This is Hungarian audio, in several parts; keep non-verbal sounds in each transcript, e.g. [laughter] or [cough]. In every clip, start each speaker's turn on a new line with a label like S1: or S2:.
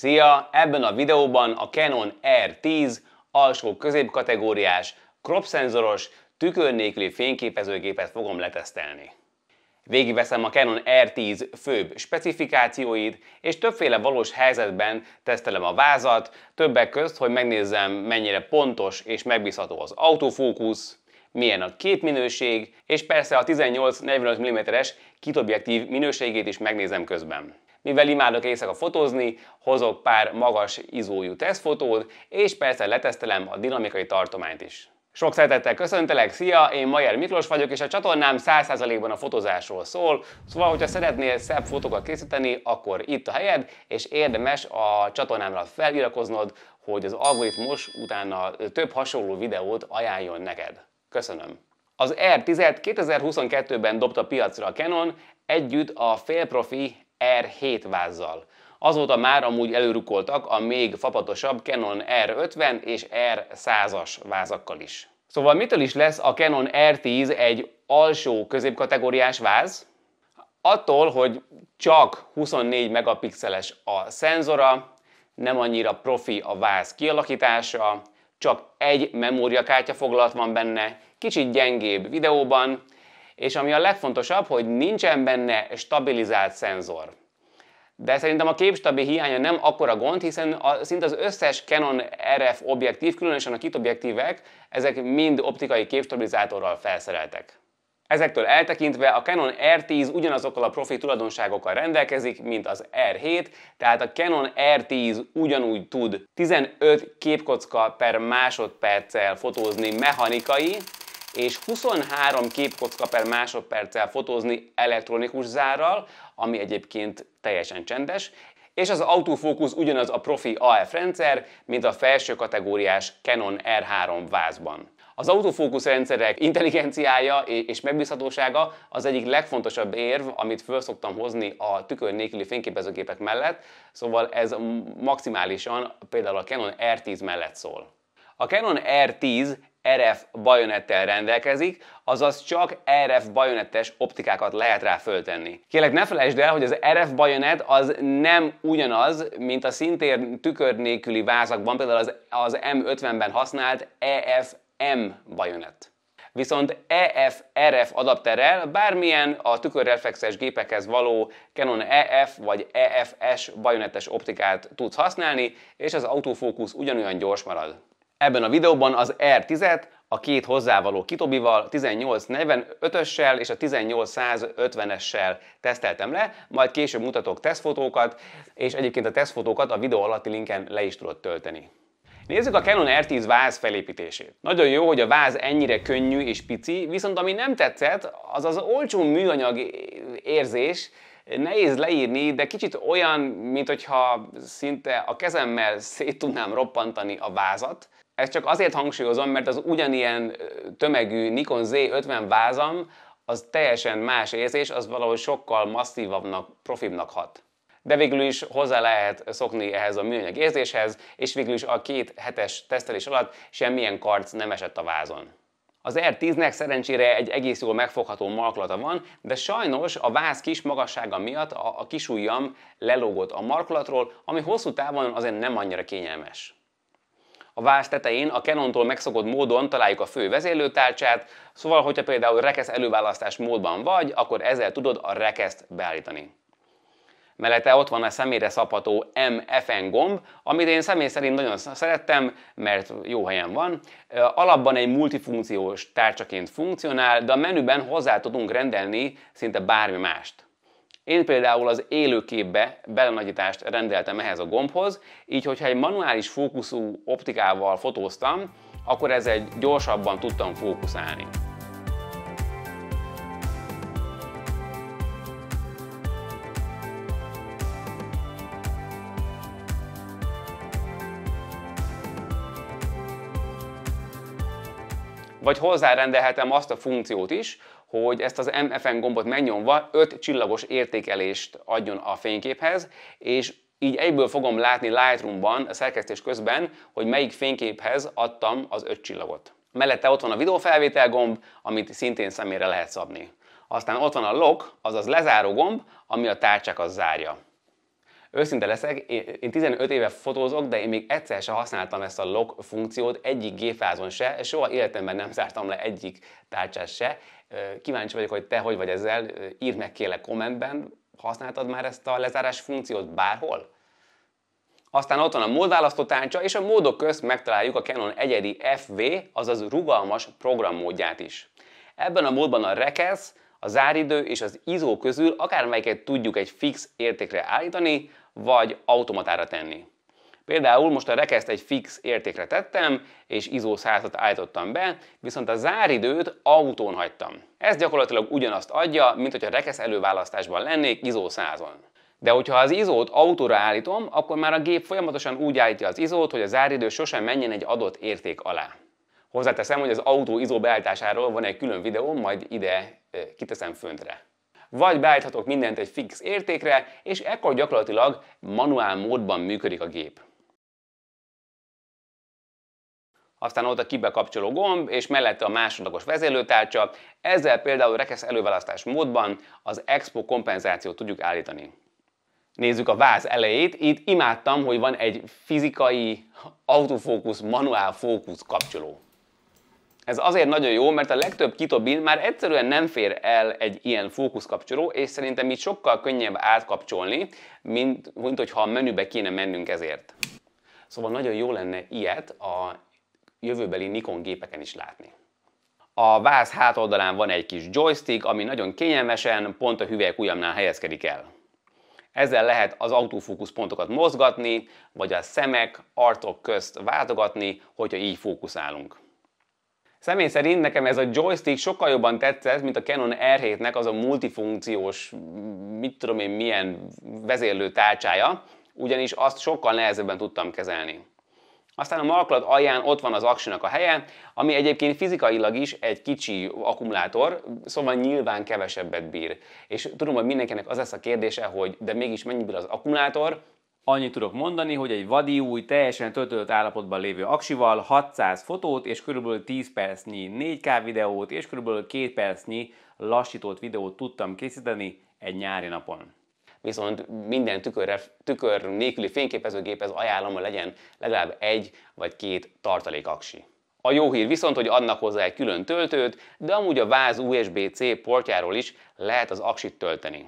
S1: Szia! Ebben a videóban a Canon R10 alsó középkategóriás, crop szenzoros, tükör nélküli fényképezőgépet fogom letesztelni. Végigveszem a Canon R10 főbb specifikációit, és többféle valós helyzetben tesztelem a vázat, többek közt, hogy megnézzem mennyire pontos és megbízható az autofókusz, milyen a képminőség, és persze a 18-45 mm-es kitobjektív minőségét is megnézem közben mivel imádok éjszaka fotózni, hozok pár magas izójú tesztfotót, és persze letesztelem a dinamikai tartományt is. Sok szeretettel köszöntelek, szia, én Majer Miklós vagyok, és a csatornám 100%-ban a fotózásról szól, szóval, hogyha szeretnél szebb fotókat készíteni, akkor itt a helyed, és érdemes a csatornámra feliratkoznod, hogy az algoritmus utána több hasonló videót ajánljon neked. Köszönöm! Az R10-et 2022-ben dobta piacra a Canon, együtt a félprofi R7 vázzal. Azóta már amúgy előrukoltak a még fapatosabb Canon R50 és R100-as vázakkal is. Szóval mitől is lesz a Canon R10 egy alsó középkategóriás váz? Attól, hogy csak 24 megapixeles a szenzora, nem annyira profi a váz kialakítása, csak egy memóriakártya foglalat van benne, kicsit gyengébb videóban, és ami a legfontosabb, hogy nincsen benne stabilizált szenzor. De szerintem a képstabi hiánya nem akkora gond, hiszen a, szinte az összes Canon RF objektív, különösen a objektívek ezek mind optikai képstabilizátorral felszereltek. Ezektől eltekintve a Canon R10 ugyanazokkal a profi tulajdonságokkal rendelkezik, mint az R7, tehát a Canon R10 ugyanúgy tud 15 képkocka per másodperccel fotózni mechanikai, és 23 képkocka per másodperccel fotózni elektronikus zárral, ami egyébként teljesen csendes, és az autofókusz ugyanaz a profi AF rendszer, mint a felső kategóriás Canon R3 vázban. Az autofókusz rendszerek intelligenciája és megbízhatósága az egyik legfontosabb érv, amit föl szoktam hozni a tükör nélküli fényképezőgépek mellett, szóval ez maximálisan például a Canon R10 mellett szól. A Canon R10 RF bajonettel rendelkezik, azaz csak RF bajonettes optikákat lehet rá föltenni. Kélek ne felejtsd el, hogy az RF bajonett az nem ugyanaz, mint a szintén tükör nélküli vázakban, például az, az M50-ben használt EFM bajonett. Viszont EF-RF adapterrel bármilyen a tükörreflexes gépekhez való Canon EF vagy EFS bajonettes optikát tudsz használni, és az autofókusz ugyanolyan gyors marad. Ebben a videóban az R10-et a két hozzávaló kitobival, 1845-össel és a 1850-essel teszteltem le, majd később mutatok tesztfotókat, és egyébként a tesztfotókat a videó alatti linken le is tudod tölteni. Nézzük a Canon R10 váz felépítését. Nagyon jó, hogy a váz ennyire könnyű és pici, viszont ami nem tetszett, az az olcsó műanyag érzés, nehéz leírni, de kicsit olyan, mint hogyha szinte a kezemmel szét tudnám roppantani a vázat, ezt csak azért hangsúlyozom, mert az ugyanilyen tömegű Nikon Z50 vázam, az teljesen más érzés, az valahogy sokkal masszívabbnak, profibbnak hat. De végül is hozzá lehet szokni ehhez a műanyag érzéshez, és végül is a két hetes tesztelés alatt semmilyen karc nem esett a vázon. Az R10-nek szerencsére egy egész jól megfogható markolata van, de sajnos a váz kis magassága miatt a, kis kisujjam lelógott a markolatról, ami hosszú távon azért nem annyira kényelmes. A váz tetején a Canontól megszokott módon találjuk a fő vezérlőtárcsát, szóval hogyha például rekesz előválasztás módban vagy, akkor ezzel tudod a rekeszt beállítani. Mellette ott van a személyre szabható MFN gomb, amit én személy szerint nagyon szerettem, mert jó helyen van. Alapban egy multifunkciós tárcsaként funkcionál, de a menüben hozzá tudunk rendelni szinte bármi mást. Én például az élőképbe belenagyítást rendeltem ehhez a gombhoz, így hogyha egy manuális fókuszú optikával fotóztam, akkor ez egy gyorsabban tudtam fókuszálni. vagy hozzárendelhetem azt a funkciót is, hogy ezt az MFN gombot megnyomva 5 csillagos értékelést adjon a fényképhez, és így egyből fogom látni Lightroom-ban a szerkesztés közben, hogy melyik fényképhez adtam az 5 csillagot. Mellette ott van a videófelvétel gomb, amit szintén szemére lehet szabni. Aztán ott van a lock, azaz lezáró gomb, ami a tárcsákat zárja. Őszinte leszek, én 15 éve fotózok, de én még egyszer sem használtam ezt a lock funkciót egyik gépházon se, és soha életemben nem zártam le egyik tárcsát se. Kíváncsi vagyok, hogy te hogy vagy ezzel, írd meg kérlek kommentben, használtad már ezt a lezárás funkciót bárhol? Aztán ott van a módválasztó tárcsa, és a módok közt megtaláljuk a Canon egyedi FV, azaz rugalmas programmódját is. Ebben a módban a rekesz, a záridő és az izó közül akármelyiket tudjuk egy fix értékre állítani, vagy automatára tenni. Például most a rekeszt egy fix értékre tettem, és ISO 100 állítottam be, viszont a záridőt autón hagytam. Ez gyakorlatilag ugyanazt adja, mint hogy a rekesz előválasztásban lennék ISO 100-on. De hogyha az izót autóra állítom, akkor már a gép folyamatosan úgy állítja az izót, hogy a záridő sosem menjen egy adott érték alá. Hozzáteszem, hogy az autó izó beállításáról van egy külön videó, majd ide kiteszem föntre vagy beállíthatok mindent egy fix értékre, és ekkor gyakorlatilag manuál módban működik a gép. Aztán ott a kibekapcsoló gomb, és mellette a másodlagos vezérlőtárcsa. Ezzel például rekesz előválasztás módban az expo kompenzációt tudjuk állítani. Nézzük a váz elejét. Itt imádtam, hogy van egy fizikai autofókusz, manuál fókusz kapcsoló. Ez azért nagyon jó, mert a legtöbb kitobin már egyszerűen nem fér el egy ilyen fókuszkapcsoló, és szerintem így sokkal könnyebb átkapcsolni, mint, mint hogyha a menübe kéne mennünk ezért. Szóval nagyon jó lenne ilyet a jövőbeli Nikon gépeken is látni. A váz hátoldalán van egy kis joystick, ami nagyon kényelmesen pont a hüvelyek ujjamnál helyezkedik el. Ezzel lehet az autofókusz pontokat mozgatni, vagy a szemek, artok közt váltogatni, hogyha így fókuszálunk. Személy szerint nekem ez a joystick sokkal jobban tetszett, mint a Canon R7-nek az a multifunkciós, mit tudom én milyen vezérlő tárcsája, ugyanis azt sokkal nehezebben tudtam kezelni. Aztán a markolat alján ott van az aksinak a helye, ami egyébként fizikailag is egy kicsi akkumulátor, szóval nyilván kevesebbet bír. És tudom, hogy mindenkinek az lesz a kérdése, hogy de mégis mennyi bír az akkumulátor, Annyit tudok mondani, hogy egy vadi új, teljesen töltött állapotban lévő aksival 600 fotót és kb. 10 percnyi 4K videót és kb. 2 percnyi lassított videót tudtam készíteni egy nyári napon viszont minden tükörre, tükör nélküli fényképezőgéphez ajánlom, hogy legyen legalább egy vagy két tartalék aksi. A jó hír viszont, hogy adnak hozzá egy külön töltőt, de amúgy a váz USB-C portjáról is lehet az aksit tölteni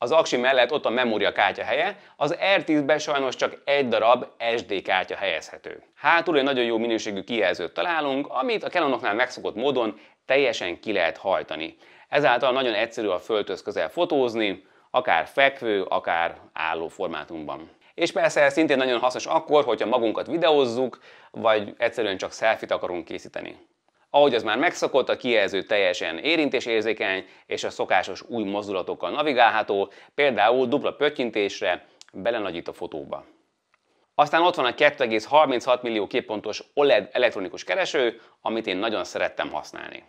S1: az aksi mellett ott a memória kártya helye, az R10-ben sajnos csak egy darab SD kártya helyezhető. Hátul egy nagyon jó minőségű kijelzőt találunk, amit a Canonoknál megszokott módon teljesen ki lehet hajtani. Ezáltal nagyon egyszerű a földhöz közel fotózni, akár fekvő, akár álló formátumban. És persze ez szintén nagyon hasznos akkor, hogyha magunkat videózzuk, vagy egyszerűen csak selfit akarunk készíteni. Ahogy az már megszokott, a kijelző teljesen érintésérzékeny, és a szokásos új mozdulatokkal navigálható, például dupla pöttyintésre belenagyít a fotóba. Aztán ott van a 2,36 millió képpontos OLED elektronikus kereső, amit én nagyon szerettem használni.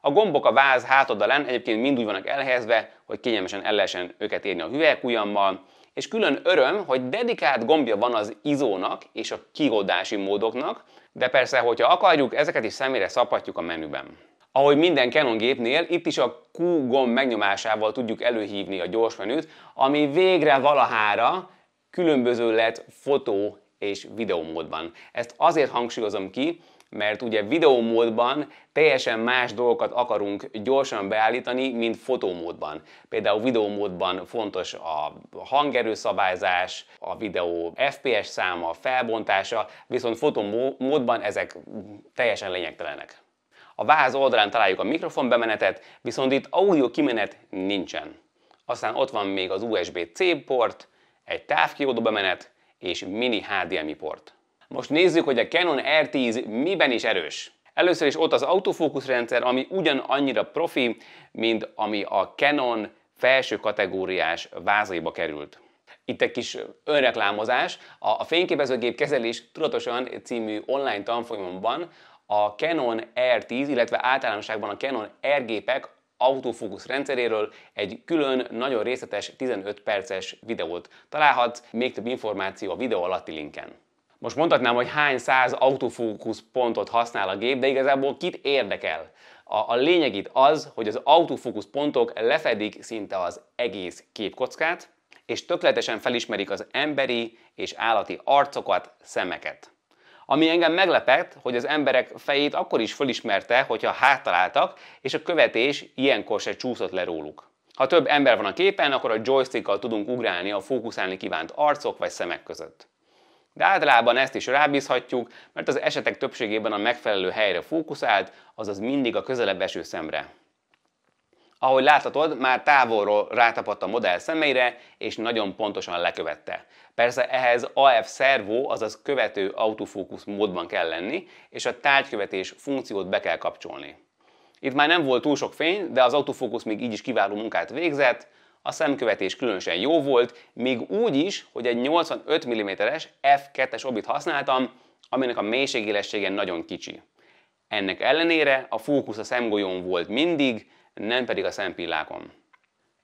S1: A gombok a váz hátoldalán egyébként mind úgy vannak elhelyezve, hogy kényelmesen el lehessen őket érni a hüvelykujjammal, és külön öröm, hogy dedikált gombja van az izónak és a kioldási módoknak, de persze, hogyha akarjuk, ezeket is személyre szabhatjuk a menüben. Ahogy minden Canon gépnél, itt is a Q gomb megnyomásával tudjuk előhívni a gyors menüt, ami végre valahára különböző lett fotó és videómódban. Ezt azért hangsúlyozom ki, mert ugye videómódban teljesen más dolgokat akarunk gyorsan beállítani, mint fotómódban. Például videómódban fontos a hangerőszabályzás, a videó FPS száma, felbontása, viszont fotómódban ezek teljesen lényegtelenek. A váz oldalán találjuk a mikrofon bemenetet, viszont itt audio kimenet nincsen. Aztán ott van még az USB-C port, egy távkiódó bemenet és mini HDMI port. Most nézzük, hogy a Canon R10 miben is erős. Először is ott az autofókusz rendszer, ami ugyanannyira profi, mint ami a Canon felső kategóriás vázaiba került. Itt egy kis önreklámozás. A fényképezőgép kezelés tudatosan című online tanfolyamon a Canon R10, illetve általánosságban a Canon R gépek autofókusz rendszeréről egy külön, nagyon részletes 15 perces videót találhatsz, még több információ a videó alatti linken. Most mondhatnám, hogy hány száz autofókusz pontot használ a gép, de igazából kit érdekel? A, a lényeg itt az, hogy az autofókusz pontok lefedik szinte az egész képkockát, és tökéletesen felismerik az emberi és állati arcokat, szemeket. Ami engem meglepett, hogy az emberek fejét akkor is fölismerte, hogyha háttaláltak, és a követés ilyenkor se csúszott le róluk. Ha több ember van a képen, akkor a joystickkal tudunk ugrálni a fókuszálni kívánt arcok vagy szemek között. De általában ezt is rábízhatjuk, mert az esetek többségében a megfelelő helyre fókuszált, azaz mindig a közelebb eső szemre. Ahogy láthatod, már távolról rátapadt a modell szemeire, és nagyon pontosan lekövette. Persze ehhez AF Servo, azaz követő autofókusz módban kell lenni, és a tárgykövetés funkciót be kell kapcsolni. Itt már nem volt túl sok fény, de az autofókusz még így is kiváló munkát végzett, a szemkövetés különösen jó volt, még úgy is, hogy egy 85 mm-es f2-es obit használtam, aminek a mélységélessége nagyon kicsi. Ennek ellenére a fókusz a szemgolyón volt mindig, nem pedig a szempillákon.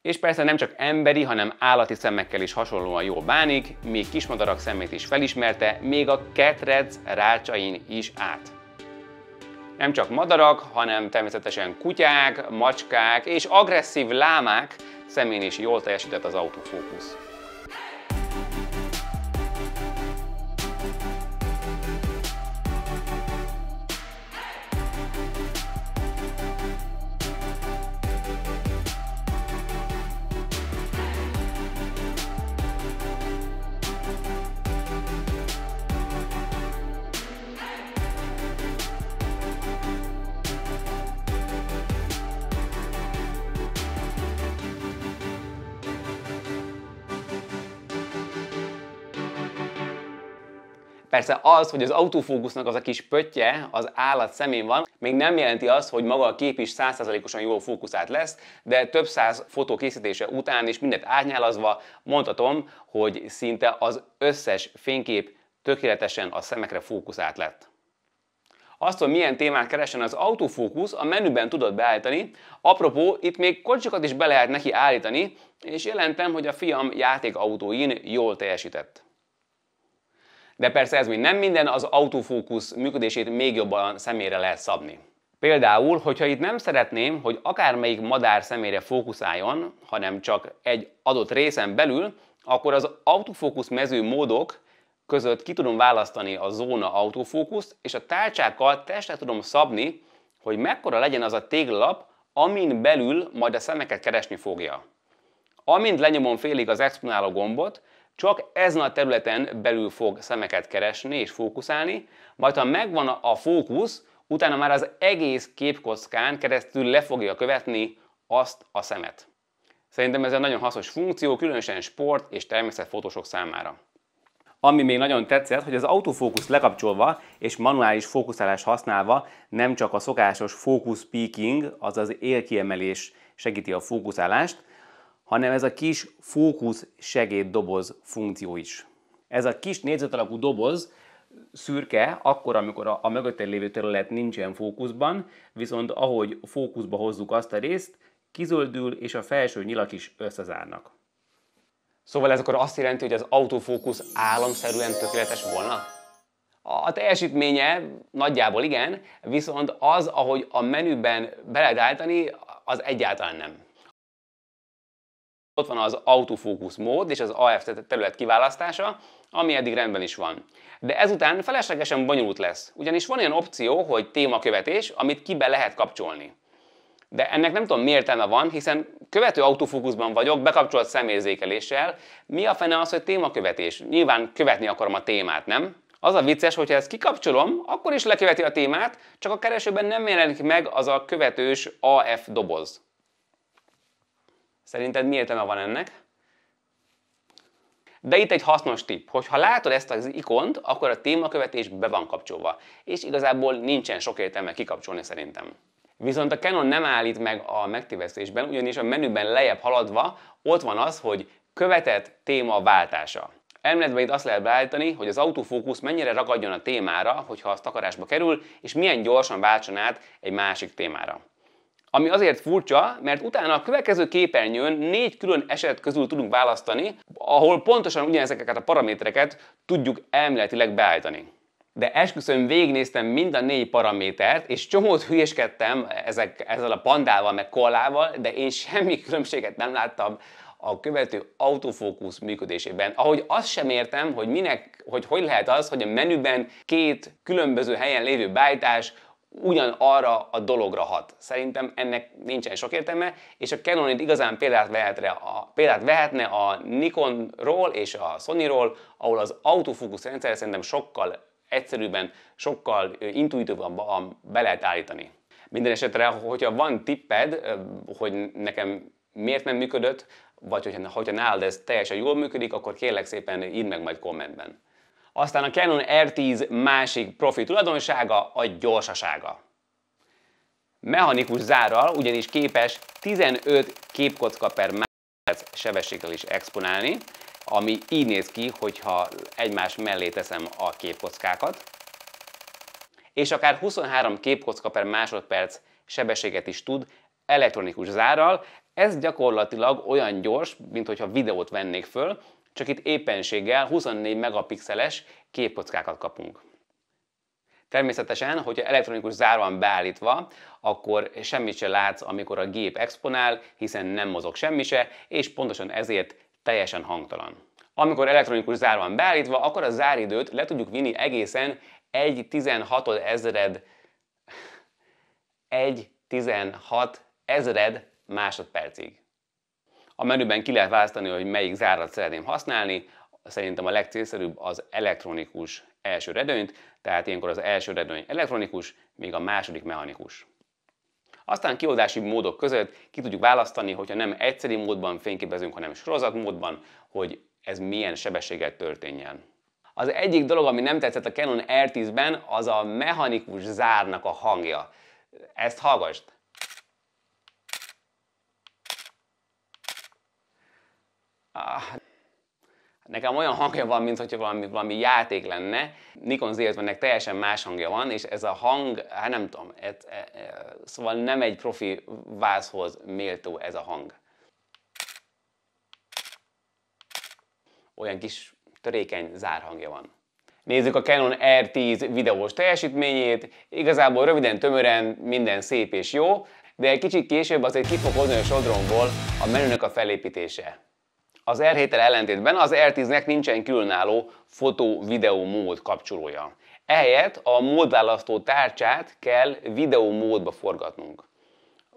S1: És persze nem csak emberi, hanem állati szemekkel is hasonlóan jó bánik, még kismadarak szemét is felismerte, még a ketrec rácsain is át. Nem csak madarak, hanem természetesen kutyák, macskák és agresszív lámák szemén is jól teljesített az autofókusz. Persze az, hogy az autofókusznak az a kis pöttye az állat szemén van, még nem jelenti azt, hogy maga a kép is százszázalékosan jól fókuszált lesz, de több száz fotó készítése után és mindent árnyalazva mondhatom, hogy szinte az összes fénykép tökéletesen a szemekre fókuszált lett. Azt, hogy milyen témát keresen az autofókusz, a menüben tudod beállítani. Apropó, itt még kocsikat is be lehet neki állítani, és jelentem, hogy a fiam játékautóin jól teljesített. De persze ez még nem minden, az autofókusz működését még jobban szemére lehet szabni. Például, hogyha itt nem szeretném, hogy akármelyik madár szemére fókuszáljon, hanem csak egy adott részen belül, akkor az autofókusz mező módok között ki tudom választani a zóna autofókuszt, és a tárcsákkal testre tudom szabni, hogy mekkora legyen az a téglalap, amin belül majd a szemeket keresni fogja. Amint lenyomom félig az exponáló gombot, csak ezen a területen belül fog szemeket keresni és fókuszálni, majd ha megvan a fókusz, utána már az egész képkockán keresztül le fogja követni azt a szemet. Szerintem ez egy nagyon hasznos funkció, különösen sport és természetfotósok számára. Ami még nagyon tetszett, hogy az autofókusz lekapcsolva és manuális fókuszálás használva nem csak a szokásos fókusz peaking, azaz élkiemelés segíti a fókuszálást, hanem ez a kis fókusz segéddoboz funkció is. Ez a kis négyzet alakú doboz szürke, akkor, amikor a, a mögötte lévő terület nincsen fókuszban, viszont ahogy fókuszba hozzuk azt a részt, kizöldül és a felső nyilak is összezárnak. Szóval ez akkor azt jelenti, hogy az autofókusz államszerűen tökéletes volna? A teljesítménye nagyjából igen, viszont az, ahogy a menüben állítani, az egyáltalán nem. Ott van az autofókusz mód és az AF terület kiválasztása, ami eddig rendben is van. De ezután feleslegesen bonyolult lesz, ugyanis van olyan opció, hogy témakövetés, amit kibe lehet kapcsolni. De ennek nem tudom mi értelme van, hiszen követő autofókuszban vagyok, bekapcsolt személyzékeléssel. Mi a fene az, hogy témakövetés? Nyilván követni akarom a témát, nem? Az a vicces, hogyha ezt kikapcsolom, akkor is leköveti a témát, csak a keresőben nem jelenik meg az a követős AF doboz. Szerinted mi értelme van ennek? De itt egy hasznos tipp, hogy ha látod ezt az ikont, akkor a témakövetés be van kapcsolva, és igazából nincsen sok értelme kikapcsolni szerintem. Viszont a Canon nem állít meg a megtévesztésben, ugyanis a menüben lejjebb haladva ott van az, hogy követett téma váltása. Elméletben itt azt lehet beállítani, hogy az autofókusz mennyire ragadjon a témára, hogyha az takarásba kerül, és milyen gyorsan váltson át egy másik témára. Ami azért furcsa, mert utána a következő képernyőn négy külön eset közül tudunk választani, ahol pontosan ugyanezeket a paramétereket tudjuk elméletileg beállítani. De esküszöm végignéztem mind a négy paramétert, és csomót hülyeskedtem ezek, ezzel a pandával meg kollával, de én semmi [laughs] különbséget nem láttam a követő autofókusz működésében. Ahogy azt sem értem, hogy minek, hogy hogy lehet az, hogy a menüben két különböző helyen lévő beállítás ugyanarra a dologra hat. Szerintem ennek nincsen sok értelme, és a Canon itt igazán példát, vehetne a, példát vehetne a Nikonról és a Sonyról, ahol az autofókusz rendszer szerintem sokkal egyszerűbben, sokkal intuitívabban be lehet állítani. Minden esetre, hogyha van tipped, hogy nekem miért nem működött, vagy hogyha, hogyha nálad ez teljesen jól működik, akkor kérlek szépen írd meg majd kommentben. Aztán a Canon R10 másik profi tulajdonsága a gyorsasága. Mechanikus zárral ugyanis képes 15 képkocka per másodperc sebességgel is exponálni, ami így néz ki, hogyha egymás mellé teszem a képkockákat, és akár 23 képkocka per másodperc sebességet is tud elektronikus zárral. Ez gyakorlatilag olyan gyors, mint hogyha videót vennék föl, csak itt éppenséggel 24 megapixeles képkockákat kapunk. Természetesen, hogyha elektronikus zár van beállítva, akkor semmit se látsz, amikor a gép exponál, hiszen nem mozog semmi se, és pontosan ezért teljesen hangtalan. Amikor elektronikus zár van beállítva, akkor a záridőt le tudjuk vinni egészen 1 16 ezred 1 16 ezred másodpercig. A menüben ki lehet választani, hogy melyik zárat szeretném használni. Szerintem a legcélszerűbb az elektronikus első redőnyt, tehát ilyenkor az első redőny elektronikus, még a második mechanikus. Aztán kioldási módok között ki tudjuk választani, hogyha nem egyszerű módban fényképezünk, hanem módban, hogy ez milyen sebességgel történjen. Az egyik dolog, ami nem tetszett a Canon R10-ben, az a mechanikus zárnak a hangja. Ezt hallgassd! Ah, nekem olyan hangja van, mint valami, valami játék lenne. Nikon Z50-nek teljesen más hangja van, és ez a hang, hát nem tudom, ez, ez, ez, szóval nem egy profi vázhoz méltó ez a hang. Olyan kis törékeny zárhangja van. Nézzük a Canon R10 videós teljesítményét. Igazából röviden, tömören, minden szép és jó, de egy kicsit később azért ki fog hozni a sodromból a menünek a felépítése. Az r 7 ellentétben az R10-nek nincsen különálló fotó-videó mód kapcsolója. Ehelyett a módválasztó tárcsát kell videó módba forgatnunk.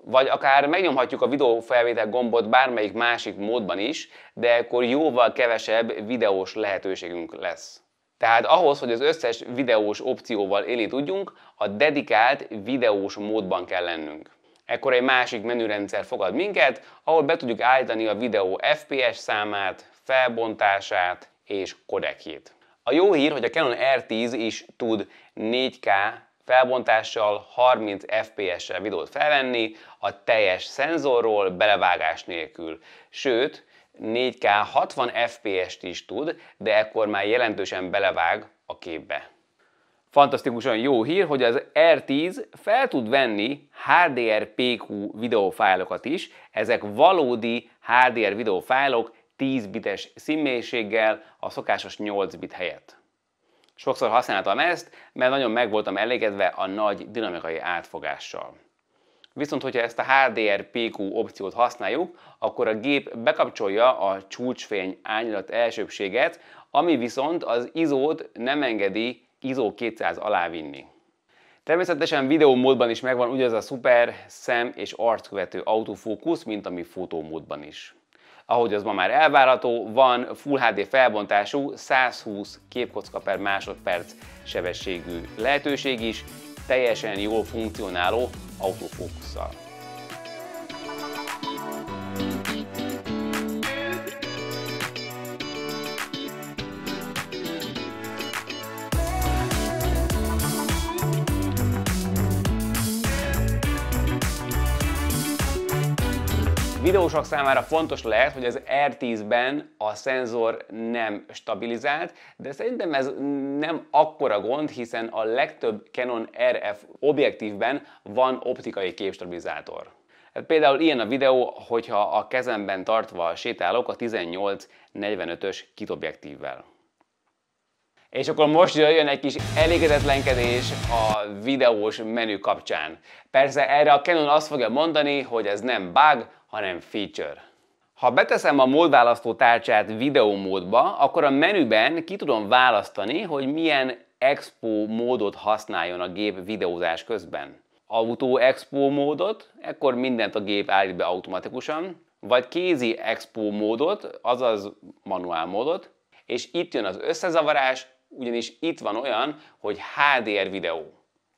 S1: Vagy akár megnyomhatjuk a videófelvétel gombot bármelyik másik módban is, de akkor jóval kevesebb videós lehetőségünk lesz. Tehát ahhoz, hogy az összes videós opcióval élni tudjunk, a dedikált videós módban kell lennünk. Ekkor egy másik menürendszer fogad minket, ahol be tudjuk állítani a videó FPS számát, felbontását és kodekjét. A jó hír, hogy a Canon R10 is tud 4K felbontással 30 fps-sel videót felvenni a teljes szenzorról belevágás nélkül. Sőt, 4K 60 fps-t is tud, de ekkor már jelentősen belevág a képbe. Fantasztikusan jó hír, hogy az R10 fel tud venni HDR-PQ videófájlokat is, ezek valódi HDR videófájlok 10 bites színmélységgel a szokásos 8 bit helyett. Sokszor használtam ezt, mert nagyon meg voltam elégedve a nagy dinamikai átfogással. Viszont, hogyha ezt a HDR PQ opciót használjuk, akkor a gép bekapcsolja a csúcsfény ánylat elsőbséget, ami viszont az izót nem engedi ISO 200 alá vinni. Természetesen videómódban is megvan ugyanaz a szuper szem és arckövető autofókusz, mint ami fotómódban is. Ahogy az ma már elvárható, van Full HD felbontású 120 képkocka per másodperc sebességű lehetőség is, teljesen jól funkcionáló autofókusszal. videósok számára fontos lehet, hogy az R10-ben a szenzor nem stabilizált, de szerintem ez nem akkora gond, hiszen a legtöbb Canon RF objektívben van optikai képstabilizátor. Hát például ilyen a videó, hogyha a kezemben tartva sétálok a 18-45-ös kitobjektívvel. És akkor most jön egy kis elégedetlenkedés a videós menü kapcsán. Persze erre a Canon azt fogja mondani, hogy ez nem bug, hanem feature. Ha beteszem a módválasztó tárcsát videómódba, akkor a menüben ki tudom választani, hogy milyen expo módot használjon a gép videózás közben. Auto expo módot, ekkor mindent a gép állít be automatikusan, vagy kézi expo módot, azaz manuál módot, és itt jön az összezavarás, ugyanis itt van olyan, hogy HDR videó.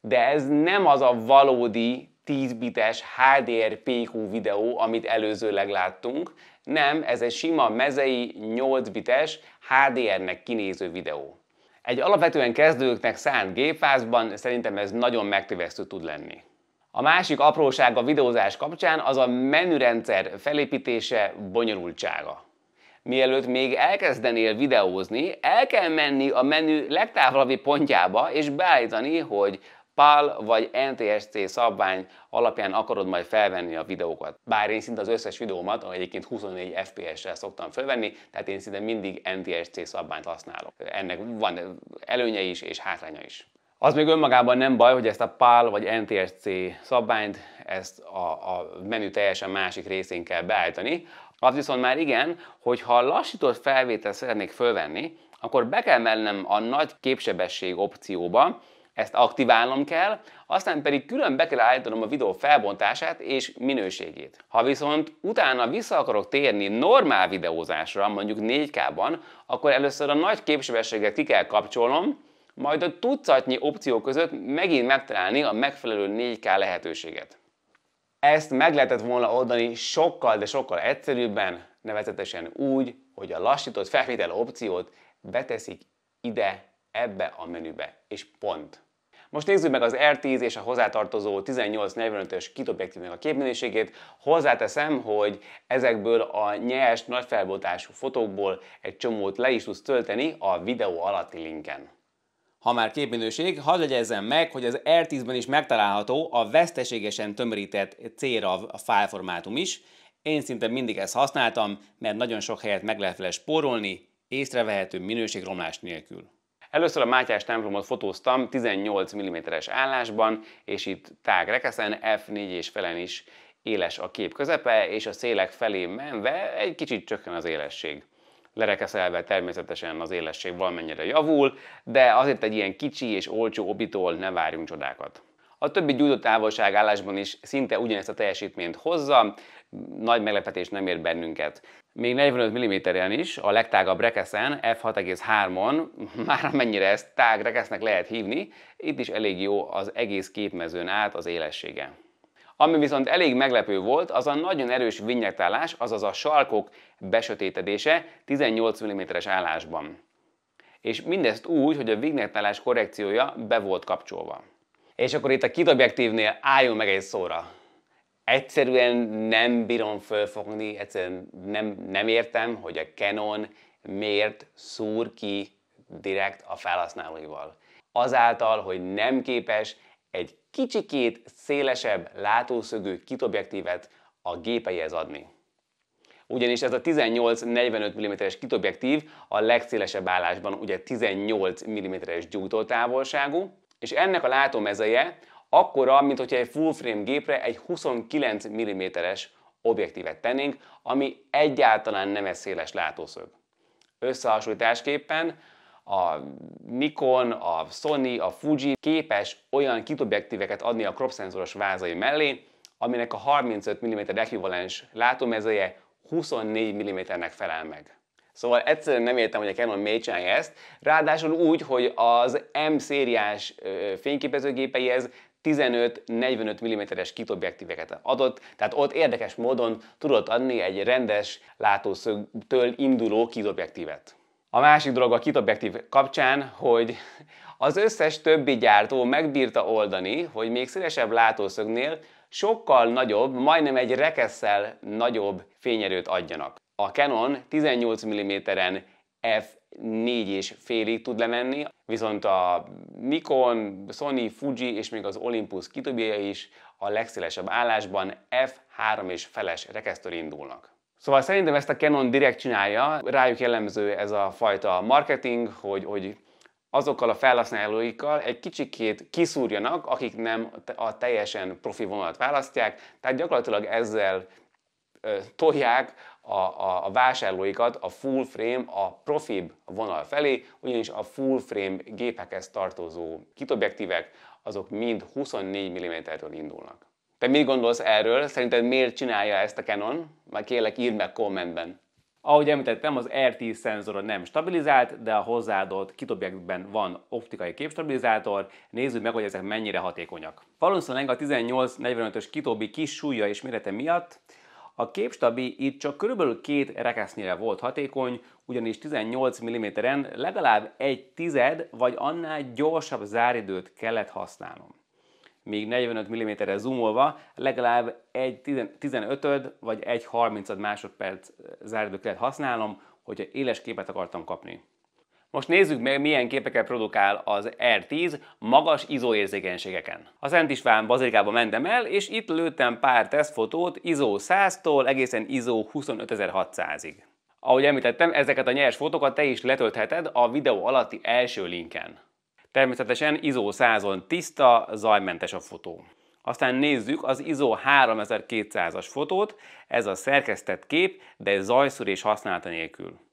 S1: De ez nem az a valódi 10 bites HDR PQ videó, amit előzőleg láttunk. Nem, ez egy sima mezei 8 bites HDR-nek kinéző videó. Egy alapvetően kezdőknek szánt gépfázban szerintem ez nagyon megtévesztő tud lenni. A másik apróság a videózás kapcsán az a menürendszer felépítése bonyolultsága. Mielőtt még elkezdenél videózni, el kell menni a menü legtávolabbi pontjába és beállítani, hogy PAL vagy NTSC szabvány alapján akarod majd felvenni a videókat. Bár én szinte az összes videómat, ahol egyébként 24 fps sel szoktam felvenni, tehát én szinte mindig NTSC szabványt használok. Ennek van előnye is és hátránya is. Az még önmagában nem baj, hogy ezt a PAL vagy NTSC szabványt, ezt a, a menü teljesen másik részén kell beállítani. Az viszont már igen, hogy ha lassított felvételt szeretnék fölvenni, akkor be kell mennem a nagy képsebesség opcióba, ezt aktiválnom kell, aztán pedig külön be kell állítanom a videó felbontását és minőségét. Ha viszont utána vissza akarok térni normál videózásra, mondjuk 4K-ban, akkor először a nagy képsebességet ki kell kapcsolnom, majd a tucatnyi opció között megint megtalálni a megfelelő 4K lehetőséget. Ezt meg lehetett volna oldani sokkal, de sokkal egyszerűbben, nevezetesen úgy, hogy a lassított felvétel opciót beteszik ide, ebbe a menübe, és pont. Most nézzük meg az R10 és a hozzátartozó 45 ös kitobjektívnek a képminőségét. Hozzáteszem, hogy ezekből a nyers, felbontású fotókból egy csomót le is tudsz tölteni a videó alatti linken. Ha már képminőség, hadd legyezzem meg, hogy az R10-ben is megtalálható a veszteségesen tömörített CRAV fájlformátum is. Én szinte mindig ezt használtam, mert nagyon sok helyet meg lehet vele spórolni, észrevehető minőségromlás nélkül. Először a Mátyás templomot fotóztam 18 mm-es állásban, és itt tág rekeszen, F4 és felen is éles a kép közepe, és a szélek felé menve egy kicsit csökken az élesség. Lerekeszelve természetesen az élesség valamennyire javul, de azért egy ilyen kicsi és olcsó obitól ne várjunk csodákat. A többi gyújtott távolságállásban is szinte ugyanezt a teljesítményt hozza, nagy meglepetés nem ér bennünket. Még 45 mm-en is, a legtágabb rekeszen, f6,3-on, [laughs] már amennyire ezt tág rekesznek lehet hívni, itt is elég jó az egész képmezőn át az élessége. Ami viszont elég meglepő volt, az a nagyon erős vinyektálás, azaz a sarkok besötétedése 18 mm-es állásban. És mindezt úgy, hogy a vinyektálás korrekciója be volt kapcsolva. És akkor itt a kit objektívnél álljon meg egy szóra. Egyszerűen nem bírom fölfogni, egyszerűen nem, nem értem, hogy a Canon miért szúr ki direkt a felhasználóival. Azáltal, hogy nem képes egy kicsikét szélesebb látószögű kitobjektívet a gépeihez adni. Ugyanis ez a 18-45 mm-es kitobjektív a legszélesebb állásban ugye 18 mm-es gyújtótávolságú, és ennek a látómezeje akkora, mint hogyha egy full frame gépre egy 29 mm-es objektívet tennénk, ami egyáltalán nem egy széles látószög. Összehasonlításképpen a Nikon, a Sony, a Fuji képes olyan kitobjektíveket adni a crop szenzoros vázai mellé, aminek a 35 mm ekvivalens látómezeje 24 mm-nek felel meg. Szóval egyszerűen nem értem, hogy a Canon miért csinálja ezt, ráadásul úgy, hogy az M-szériás fényképezőgépeihez 15-45 mm-es kitobjektíveket adott, tehát ott érdekes módon tudott adni egy rendes látószögtől induló kitobjektívet. A másik dolog a kitobjektív kapcsán, hogy az összes többi gyártó megbírta oldani, hogy még szélesebb látószögnél sokkal nagyobb, majdnem egy rekesszel nagyobb fényerőt adjanak. A Canon 18 mm-en f 4 és félig tud lemenni, viszont a Nikon, Sony, Fuji és még az Olympus kitobia is a legszélesebb állásban f3 és feles rekesztor indulnak. Szóval szerintem ezt a Canon direkt csinálja, rájuk jellemző ez a fajta marketing, hogy, hogy azokkal a felhasználóikkal egy kicsikét kiszúrjanak, akik nem a teljesen profi vonalat választják, tehát gyakorlatilag ezzel tolják a, a, a vásárlóikat a full frame, a profib vonal felé, ugyanis a full frame gépekhez tartozó kitobjektívek azok mind 24 mm-től indulnak. Te mit gondolsz erről? Szerinted miért csinálja ezt a Canon? Már kérlek írd meg kommentben. Ahogy említettem, az R10 szenzora nem stabilizált, de a hozzáadott kitobjektben van optikai képstabilizátor. Nézzük meg, hogy ezek mennyire hatékonyak. Valószínűleg a 18-45-ös kitobi kis súlya és mérete miatt a képstabi itt csak körülbelül két rekesznyire volt hatékony, ugyanis 18 mm-en legalább egy tized vagy annál gyorsabb záridőt kellett használnom. Míg 45 mm-re zoomolva legalább egy 15 vagy egy 30 másodperc eh, záridőt kellett használnom, hogyha éles képet akartam kapni. Most nézzük meg, milyen képeket produkál az R10 magas izóérzékenységeken. A Szent István bazilikába mentem el, és itt lőttem pár tesztfotót ISO 100-tól egészen ISO 25600-ig. Ahogy említettem, ezeket a nyers fotókat te is letöltheted a videó alatti első linken. Természetesen ISO 100-on tiszta, zajmentes a fotó. Aztán nézzük az ISO 3200-as fotót, ez a szerkesztett kép, de zajszűrés használata nélkül.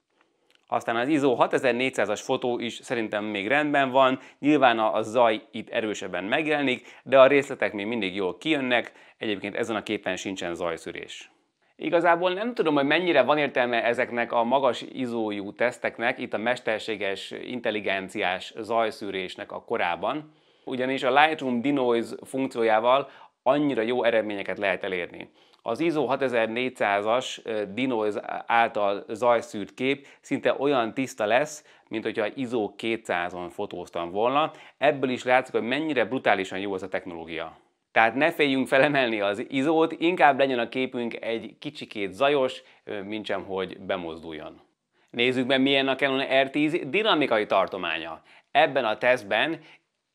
S1: Aztán az ISO 6400-as fotó is szerintem még rendben van, nyilván a, a zaj itt erősebben megjelenik, de a részletek még mindig jól kijönnek, egyébként ezen a képen sincsen zajszűrés. Igazából nem tudom, hogy mennyire van értelme ezeknek a magas izójú teszteknek itt a mesterséges intelligenciás zajszűrésnek a korában, ugyanis a Lightroom Denoise funkciójával annyira jó eredményeket lehet elérni. Az ISO 6400-as dino által zajszűrt kép szinte olyan tiszta lesz, mint hogyha ISO 200-on fotóztam volna. Ebből is látszik, hogy mennyire brutálisan jó ez a technológia. Tehát ne féljünk felemelni az izót, inkább legyen a képünk egy kicsikét zajos, mintsem hogy bemozduljon. Nézzük meg, milyen a Canon R10 dinamikai tartománya. Ebben a tesztben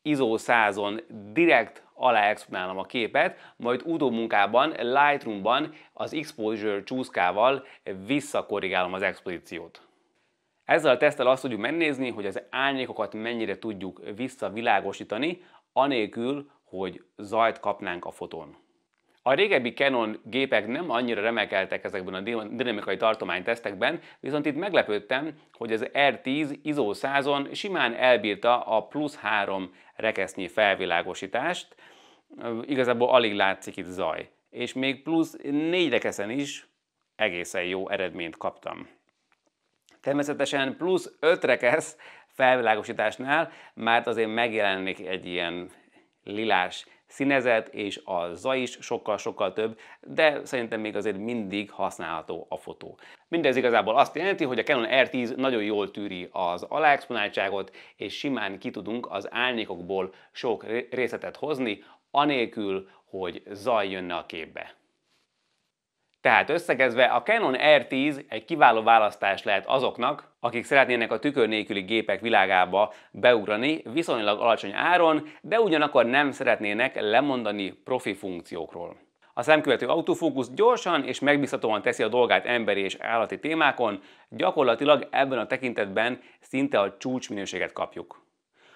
S1: ISO 100-on direkt exponálom a képet, majd utómunkában, Lightroom-ban az Exposure csúszkával visszakorrigálom az expozíciót. Ezzel a teszttel azt tudjuk megnézni, hogy az árnyékokat mennyire tudjuk visszavilágosítani, anélkül, hogy zajt kapnánk a fotón. A régebbi Canon gépek nem annyira remekeltek ezekben a dinamikai tartománytesztekben, viszont itt meglepődtem, hogy az R10 ISO 100-on simán elbírta a plusz 3 rekesznyi felvilágosítást, igazából alig látszik itt zaj. És még plusz 4 rekeszen is egészen jó eredményt kaptam. Természetesen plusz 5 rekesz felvilágosításnál már azért megjelenik egy ilyen lilás színezet, és a zaj is sokkal-sokkal több, de szerintem még azért mindig használható a fotó. Mindez igazából azt jelenti, hogy a Canon R10 nagyon jól tűri az aláexponáltságot, és simán ki tudunk az álnékokból sok részletet hozni, anélkül, hogy zaj jönne a képbe. Tehát összegezve a Canon R10 egy kiváló választás lehet azoknak, akik szeretnének a tükör nélküli gépek világába beugrani viszonylag alacsony áron, de ugyanakkor nem szeretnének lemondani profi funkciókról. A szemkövető autofókusz gyorsan és megbízhatóan teszi a dolgát emberi és állati témákon, gyakorlatilag ebben a tekintetben szinte a csúcsminőséget kapjuk.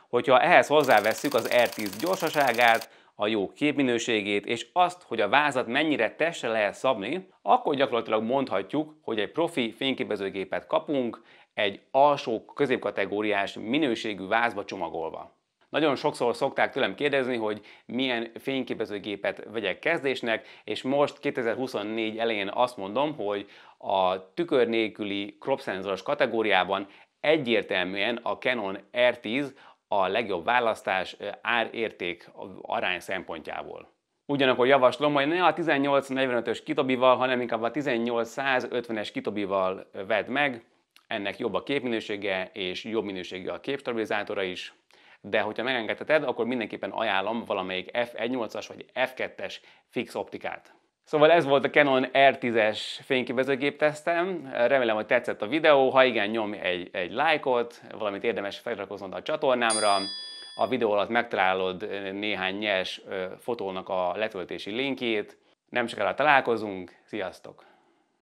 S1: Hogyha ehhez hozzávesszük az R10 gyorsaságát, a jó képminőségét, és azt, hogy a vázat mennyire testre lehet szabni, akkor gyakorlatilag mondhatjuk, hogy egy profi fényképezőgépet kapunk, egy alsó középkategóriás minőségű vázba csomagolva. Nagyon sokszor szokták tőlem kérdezni, hogy milyen fényképezőgépet vegyek kezdésnek, és most 2024 elején azt mondom, hogy a tükör nélküli crop szenzoros kategóriában egyértelműen a Canon R10 a legjobb választás árérték arány szempontjából. Ugyanakkor javaslom, hogy ne a 1845-ös kitobival, hanem inkább a 1850-es kitobival vedd meg, ennek jobb a képminősége és jobb minősége a képstabilizátora is, de hogyha megengedheted, akkor mindenképpen ajánlom valamelyik F18-as vagy F2-es fix optikát. Szóval ez volt a Canon R10-es fényképezőgép tesztem. Remélem, hogy tetszett a videó. Ha igen, nyomj egy, egy lájkot, valamint érdemes feliratkoznod a csatornámra. A videó alatt megtalálod néhány nyers fotónak a letöltési linkjét. Nem sokára találkozunk. Sziasztok!